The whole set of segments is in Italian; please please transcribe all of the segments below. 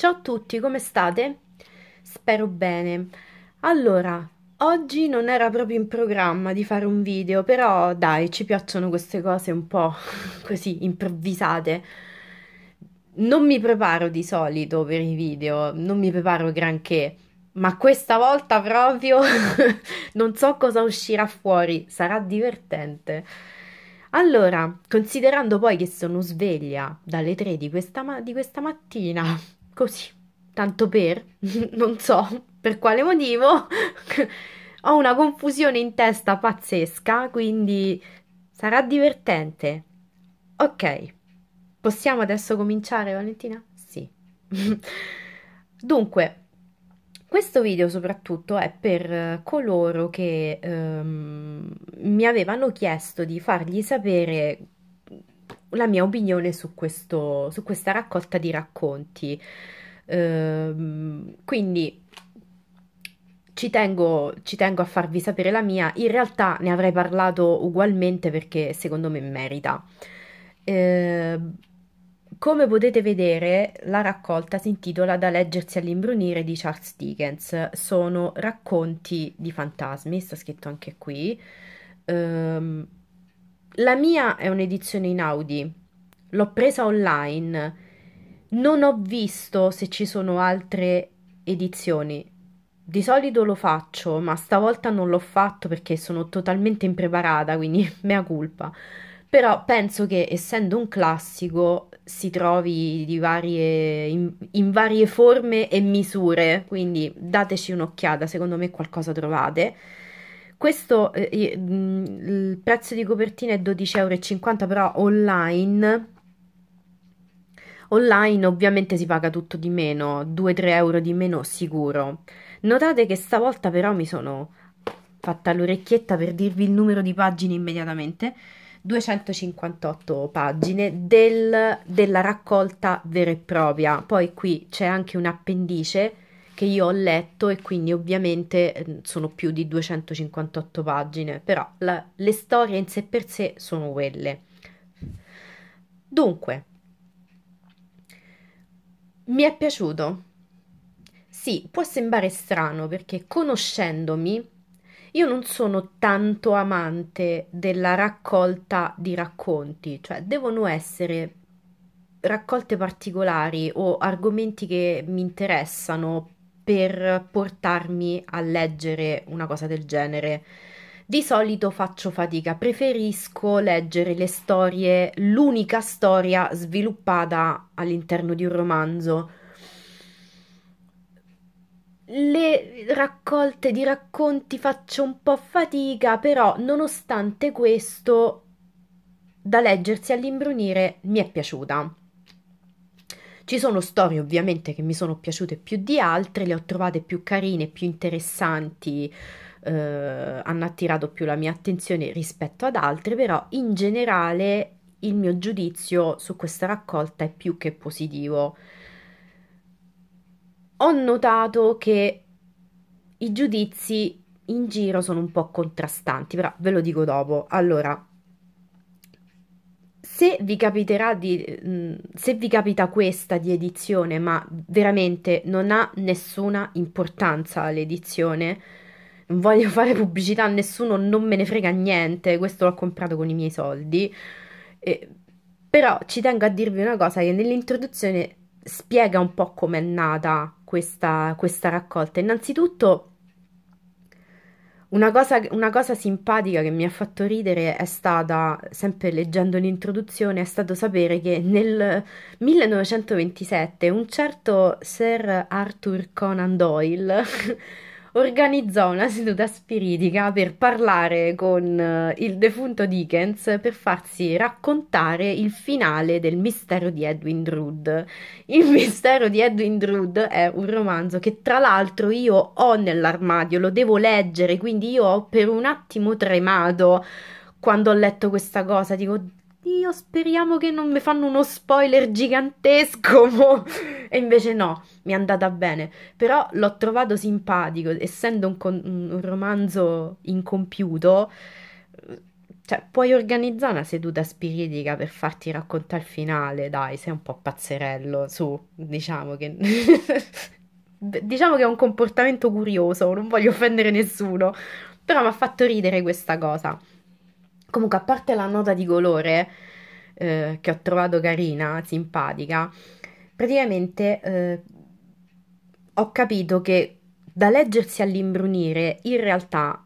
Ciao a tutti, come state? Spero bene. Allora, oggi non era proprio in programma di fare un video, però dai, ci piacciono queste cose un po' così improvvisate. Non mi preparo di solito per i video, non mi preparo granché, ma questa volta proprio non so cosa uscirà fuori, sarà divertente. Allora, considerando poi che sono sveglia dalle 3 di questa, ma- di questa mattina, così, tanto per, non so per quale motivo, ho una confusione in testa pazzesca, quindi sarà divertente. Ok, possiamo adesso cominciare Valentina? Sì. Dunque, questo video soprattutto è per eh, coloro che ehm, mi avevano chiesto di fargli sapere la mia opinione su, questo, su questa raccolta di racconti. Ehm, quindi ci tengo, ci tengo a farvi sapere la mia, in realtà ne avrei parlato ugualmente perché secondo me merita. Ehm, come potete vedere, la raccolta si intitola Da leggersi all'imbrunire di Charles Dickens. Sono racconti di fantasmi, sta scritto anche qui. Um, la mia è un'edizione in Audi, l'ho presa online, non ho visto se ci sono altre edizioni. Di solito lo faccio, ma stavolta non l'ho fatto perché sono totalmente impreparata, quindi mea culpa. Però penso che essendo un classico si trovi varie, in, in varie forme e misure, quindi dateci un'occhiata, secondo me qualcosa trovate questo eh, mm, il prezzo di copertina è 12,50 euro però online online ovviamente si paga tutto di meno 2-3 euro di meno sicuro notate che stavolta però mi sono fatta l'orecchietta per dirvi il numero di pagine immediatamente 258 pagine del, della raccolta vera e propria poi qui c'è anche un appendice che io ho letto e quindi ovviamente ehm, sono più di 258 pagine, però la, le storie in sé per sé sono quelle. Dunque, mi è piaciuto. Sì, può sembrare strano perché conoscendomi io non sono tanto amante della raccolta di racconti, cioè devono essere raccolte particolari o argomenti che mi interessano per portarmi a leggere una cosa del genere. Di solito faccio fatica, preferisco leggere le storie, l'unica storia sviluppata all'interno di un romanzo. Le raccolte di racconti faccio un po' fatica, però nonostante questo, da leggersi all'imbrunire mi è piaciuta. Ci sono storie ovviamente che mi sono piaciute più di altre, le ho trovate più carine, più interessanti, eh, hanno attirato più la mia attenzione rispetto ad altre, però in generale il mio giudizio su questa raccolta è più che positivo. Ho notato che i giudizi in giro sono un po' contrastanti, però ve lo dico dopo. Allora, se vi capiterà di, mm, se vi capita questa di edizione, ma veramente non ha nessuna importanza l'edizione, non voglio fare pubblicità a nessuno, non me ne frega niente, questo l'ho comprato con i miei soldi. Eh, però ci tengo a dirvi una cosa che nell'introduzione spiega un po' com'è nata questa, questa raccolta. Innanzitutto una cosa, una cosa simpatica che mi ha fatto ridere è stata, sempre leggendo l'introduzione, è stato sapere che nel 1927 un certo Sir Arthur Conan Doyle organizzò una seduta spiritica per parlare con eh, il defunto Dickens per farsi raccontare il finale del mistero di Edwin Drood. Il mistero di Edwin Drood è un romanzo che tra l'altro io ho nell'armadio, lo devo leggere, quindi io ho per un attimo tremato quando ho letto questa cosa, dico Dio, speriamo che non mi fanno uno spoiler gigantesco. E invece no, mi è andata bene. Però l'ho trovato simpatico, essendo un, un romanzo incompiuto. Cioè, puoi organizzare una seduta spiritica per farti raccontare il finale, dai, sei un po' pazzerello, su, diciamo che... diciamo che è un comportamento curioso, non voglio offendere nessuno, però mi ha fatto ridere questa cosa. Comunque, a parte la nota di colore eh, che ho trovato carina, simpatica, praticamente eh, ho capito che da leggersi all'imbrunire in realtà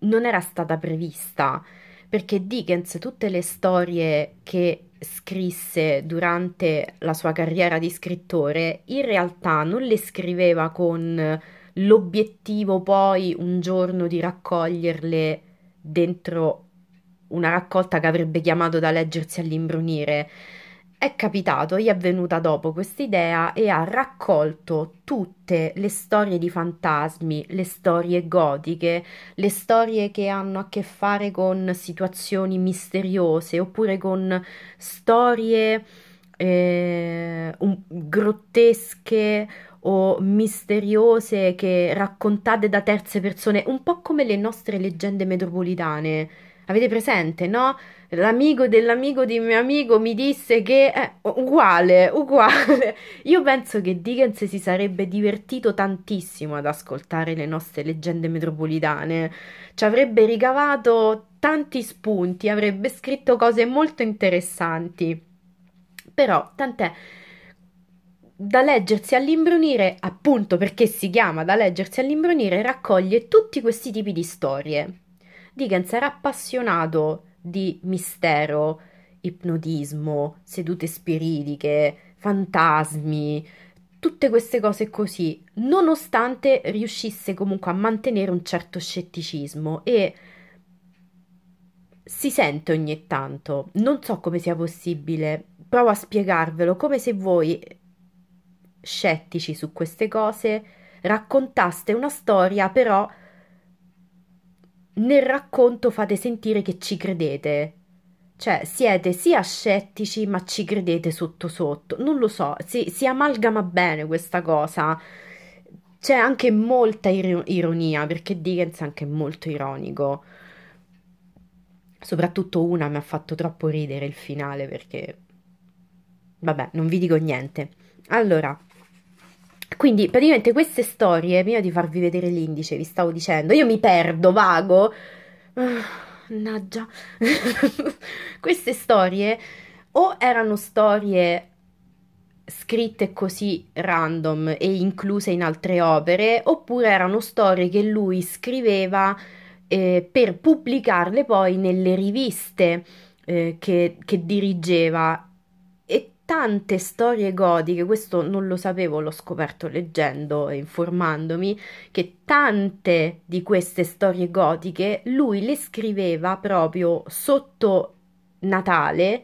non era stata prevista, perché Dickens tutte le storie che scrisse durante la sua carriera di scrittore, in realtà non le scriveva con l'obiettivo poi un giorno di raccoglierle dentro una raccolta che avrebbe chiamato da leggersi all'imbrunire. È capitato, gli è venuta dopo questa idea e ha raccolto tutte le storie di fantasmi, le storie gotiche, le storie che hanno a che fare con situazioni misteriose oppure con storie eh, un, grottesche o misteriose che raccontate da terze persone, un po' come le nostre leggende metropolitane Avete presente, no? L'amico dell'amico di mio amico mi disse che è eh, uguale, uguale. Io penso che Dickens si sarebbe divertito tantissimo ad ascoltare le nostre leggende metropolitane. Ci avrebbe ricavato tanti spunti, avrebbe scritto cose molto interessanti. Però, tant'è da leggersi all'imbrunire, appunto perché si chiama da leggersi all'imbrunire, raccoglie tutti questi tipi di storie. Dickens era appassionato di mistero, ipnotismo, sedute spiritiche, fantasmi, tutte queste cose così, nonostante riuscisse comunque a mantenere un certo scetticismo e si sente ogni tanto. Non so come sia possibile, provo a spiegarvelo come se voi scettici su queste cose raccontaste una storia però nel racconto fate sentire che ci credete. Cioè, siete sia scettici, ma ci credete sotto sotto. Non lo so, si, si amalgama bene questa cosa. C'è anche molta ir- ironia, perché Dickens è anche molto ironico. Soprattutto una mi ha fatto troppo ridere il finale, perché... Vabbè, non vi dico niente. Allora, quindi praticamente queste storie, prima di farvi vedere l'indice, vi stavo dicendo, io mi perdo, vago. Ah, mannaggia. Uh, queste storie o erano storie scritte così random e incluse in altre opere, oppure erano storie che lui scriveva eh, per pubblicarle poi nelle riviste eh, che, che dirigeva tante storie gotiche, questo non lo sapevo, l'ho scoperto leggendo e informandomi, che tante di queste storie gotiche lui le scriveva proprio sotto Natale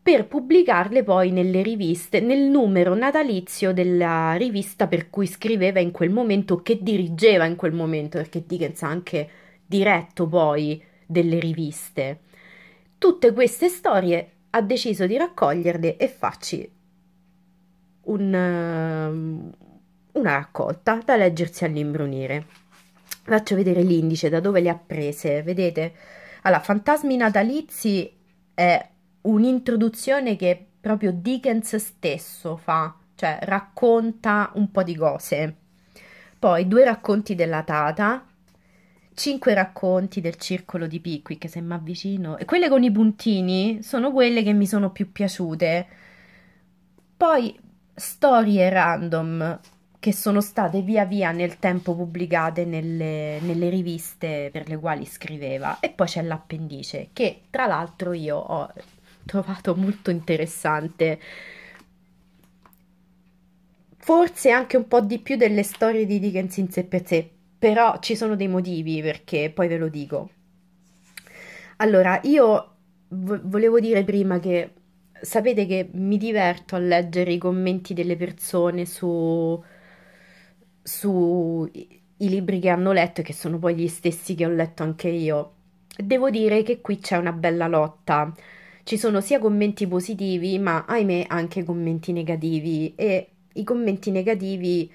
per pubblicarle poi nelle riviste, nel numero natalizio della rivista per cui scriveva in quel momento, che dirigeva in quel momento, perché Dickens ha anche diretto poi delle riviste. Tutte queste storie ha deciso di raccoglierle e farci un, ehm, una raccolta da leggersi all'imbrunire. Faccio vedere l'indice da dove le ha prese, vedete? Allora, Fantasmi natalizi è un'introduzione che proprio Dickens stesso fa, cioè racconta un po' di cose. Poi due racconti della Tata, cinque racconti del circolo di Pickwick, se mi avvicino. E quelle con i puntini sono quelle che mi sono più piaciute. Poi storie random che sono state via via nel tempo pubblicate nelle, nelle riviste per le quali scriveva. E poi c'è l'appendice, che tra l'altro io ho trovato molto interessante. Forse anche un po' di più delle storie di Dickens in sé per sé, però ci sono dei motivi perché poi ve lo dico. Allora, io vo- volevo dire prima che sapete che mi diverto a leggere i commenti delle persone su, su libri che hanno letto, che sono poi gli stessi che ho letto anche io. Devo dire che qui c'è una bella lotta. Ci sono sia commenti positivi, ma ahimè anche commenti negativi. E i commenti negativi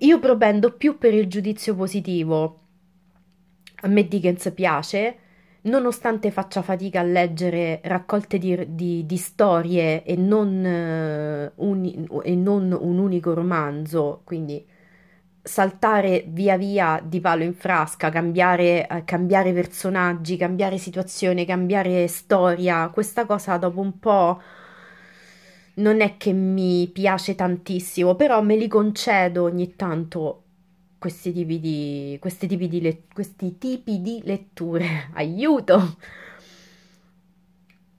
io propendo più per il giudizio positivo. A me Dickens piace, nonostante faccia fatica a leggere raccolte di, di, di storie e non, eh, un, e non, un, unico romanzo, quindi saltare via via di palo in frasca, cambiare, eh, cambiare personaggi, cambiare situazione, cambiare storia, questa cosa dopo un po' non è che mi piace tantissimo, però me li concedo ogni tanto questi tipi di, questi tipi di, le, questi tipi di letture. Aiuto!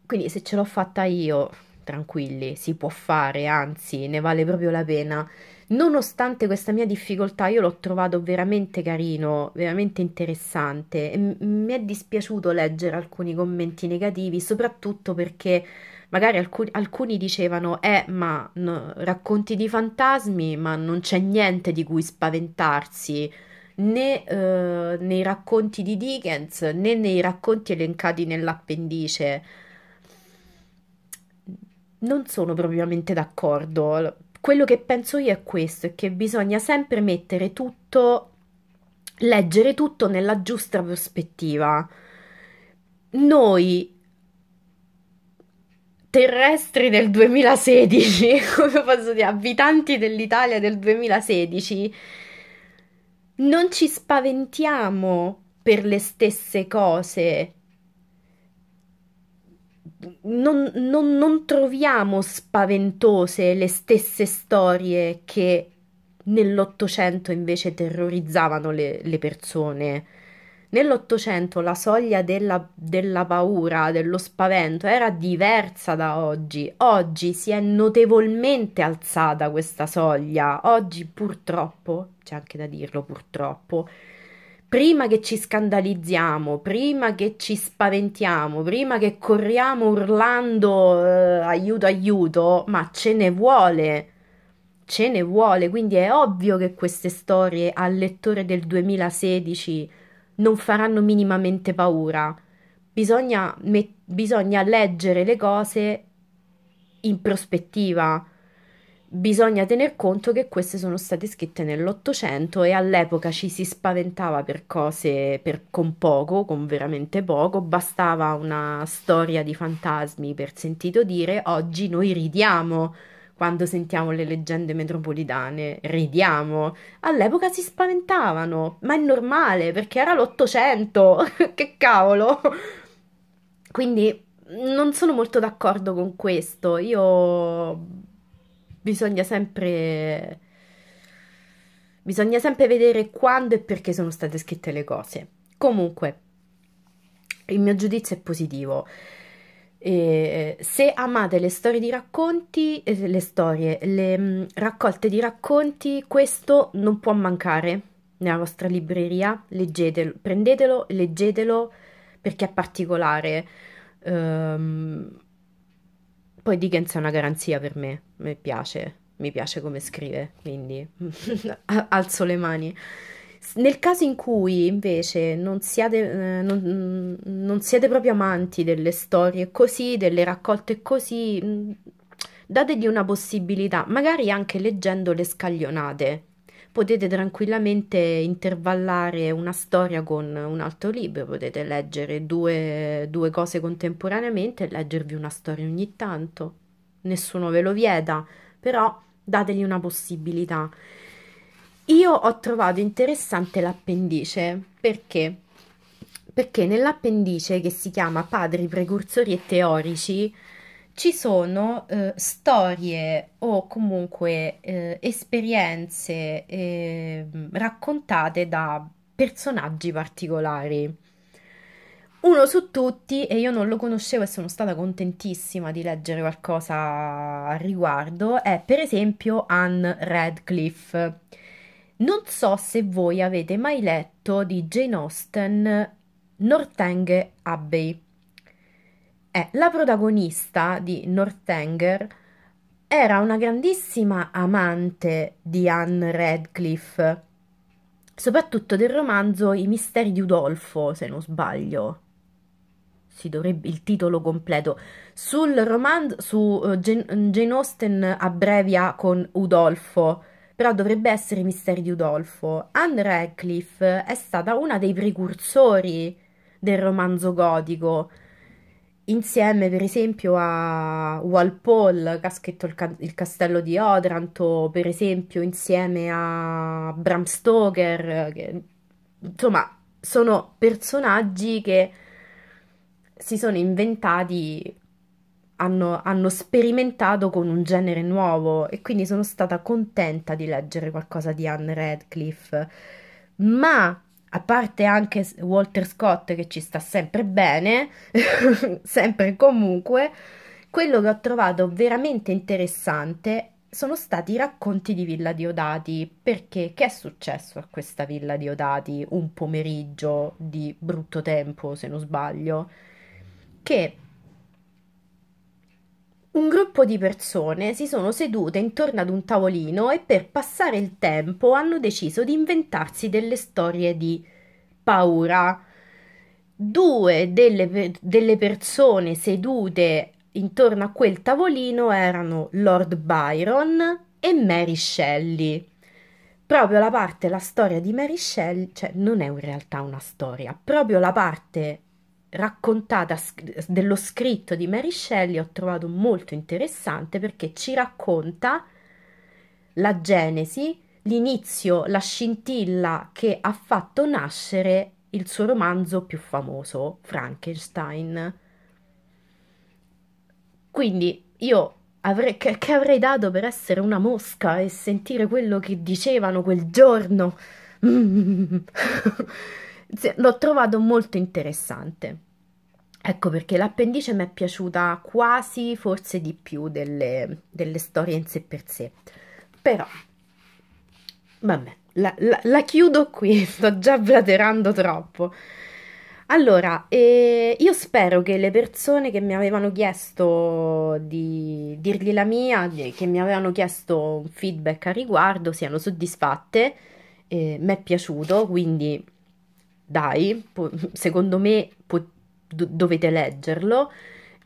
Quindi se ce l'ho fatta io, tranquilli, si può fare, anzi, ne vale proprio la pena. Nonostante questa mia difficoltà, io l'ho trovato veramente carino, veramente interessante e mi è dispiaciuto leggere alcuni commenti negativi, soprattutto perché magari alcuni, alcuni dicevano, eh, ma no, racconti di fantasmi, ma non c'è niente di cui spaventarsi né eh, nei racconti di Dickens né nei racconti elencati nell'appendice. Non sono propriamente d'accordo. Quello che penso io è questo, è che bisogna sempre mettere tutto, leggere tutto nella giusta prospettiva. Noi terrestri del 2016, come posso dire, abitanti dell'Italia del 2016, non ci spaventiamo per le stesse cose. Non, non, non troviamo spaventose le stesse storie che nell'Ottocento invece terrorizzavano le, le persone. Nell'Ottocento la soglia della, della paura, dello spavento era diversa da oggi. Oggi si è notevolmente alzata questa soglia. Oggi purtroppo, c'è anche da dirlo purtroppo, prima che ci scandalizziamo, prima che ci spaventiamo, prima che corriamo urlando eh, aiuto aiuto, ma ce ne vuole. Ce ne vuole, quindi è ovvio che queste storie al lettore del 2016 non faranno minimamente paura. Bisogna, met- bisogna leggere le cose in prospettiva. Bisogna tener conto che queste sono state scritte nell'Ottocento e all'epoca ci si spaventava per cose per, con poco, con veramente poco, bastava una storia di fantasmi per sentito dire, oggi noi ridiamo quando sentiamo le leggende metropolitane, ridiamo. All'epoca si spaventavano, ma è normale perché era l'Ottocento, che cavolo! Quindi non sono molto d'accordo con questo. Io bisogna sempre bisogna sempre vedere quando e perché sono state scritte le cose. Comunque il mio giudizio è positivo. E eh, se amate le storie di racconti, eh, le storie, le mm, raccolte di racconti, questo non può mancare nella vostra libreria. Leggetelo, prendetelo, leggetelo perché è particolare. Um, poi Dickens è una garanzia per me, mi piace, mi piace come scrive, quindi alzo le mani. Nel caso in cui invece non siate, eh, non, mm, non siete proprio amanti delle storie così, delle raccolte così, mm, dategli una possibilità, magari anche leggendo le scaglionate. Potete tranquillamente intervallare una storia con un altro libro, potete leggere due, due cose contemporaneamente e leggervi una storia ogni tanto. Nessuno ve lo vieta, però dategli una possibilità. Io ho trovato interessante l'appendice perché? Perché nell'appendice che si chiama Padri, precursori e teorici ci sono eh, storie o comunque eh, esperienze eh, raccontate da personaggi particolari. Uno su tutti, e io non lo conoscevo e sono stata contentissima di leggere qualcosa al riguardo, è per esempio Anne Radcliffe non so se voi avete mai letto di Jane Austen Northanger Abbey. Eh, la protagonista di Northanger era una grandissima amante di Anne Radcliffe, soprattutto del romanzo I misteri di Udolfo, se non sbaglio. Si dovrebbe il titolo completo. Sul romanzo su uh, eh, Jane, Jane Austen abbrevia con Udolfo però dovrebbe essere Misteri di Udolfo. Anne Radcliffe è stata una dei precursori del romanzo gotico, insieme per esempio a Walpole, Caschetto il, ca- il castello di Otranto, per esempio insieme a Bram Stoker, che, insomma sono personaggi che si sono inventati hanno, hanno sperimentato con un genere nuovo e quindi sono stata contenta di leggere qualcosa di Anne Radcliffe. Ma a parte anche Walter Scott che ci sta sempre bene, sempre e comunque, quello che ho trovato veramente interessante sono stati i racconti di Villa Diodati, perché che è successo a questa Villa Diodati un pomeriggio di brutto tempo, se non sbaglio, che un gruppo di persone si sono sedute intorno ad un tavolino e per passare il tempo hanno deciso di inventarsi delle storie di paura. Due delle, delle persone sedute intorno a quel tavolino erano Lord Byron e Mary Shelley. Proprio la parte, la storia di Mary Shelley, cioè non è in realtà una storia, proprio la parte raccontata dello scritto di Mary Shelley ho trovato molto interessante perché ci racconta la genesi, l'inizio, la scintilla che ha fatto nascere il suo romanzo più famoso, Frankenstein. Quindi io avrei, che, che avrei dato per essere una mosca e sentire quello che dicevano quel giorno. l'ho trovato molto interessante. Ecco perché l'appendice mi è piaciuta quasi, forse di più delle, delle storie in sé per sé. Però, vabbè, la, la, la chiudo qui, sto già blaterando troppo. Allora, eh, io spero che le persone che mi avevano chiesto di dirgli la mia, che mi avevano chiesto un feedback a riguardo, siano soddisfatte. Eh, mi è piaciuto, quindi dai, secondo me dovete leggerlo.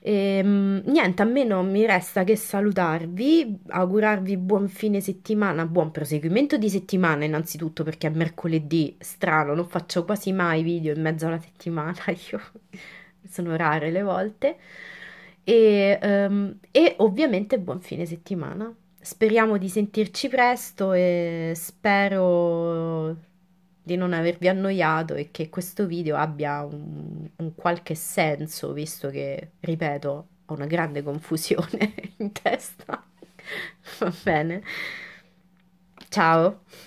E, ehm, niente, a me non mi resta che salutarvi, augurarvi buon fine settimana, buon proseguimento di settimana innanzitutto perché è mercoledì, strano, non faccio quasi mai video in mezzo alla settimana, io sono rare le volte. E, um, e, ovviamente buon fine settimana. Speriamo di sentirci presto e spero di non avervi annoiato e che questo video abbia un, un qualche senso, visto che, ripeto, ho una grande confusione in testa. Va bene. Ciao.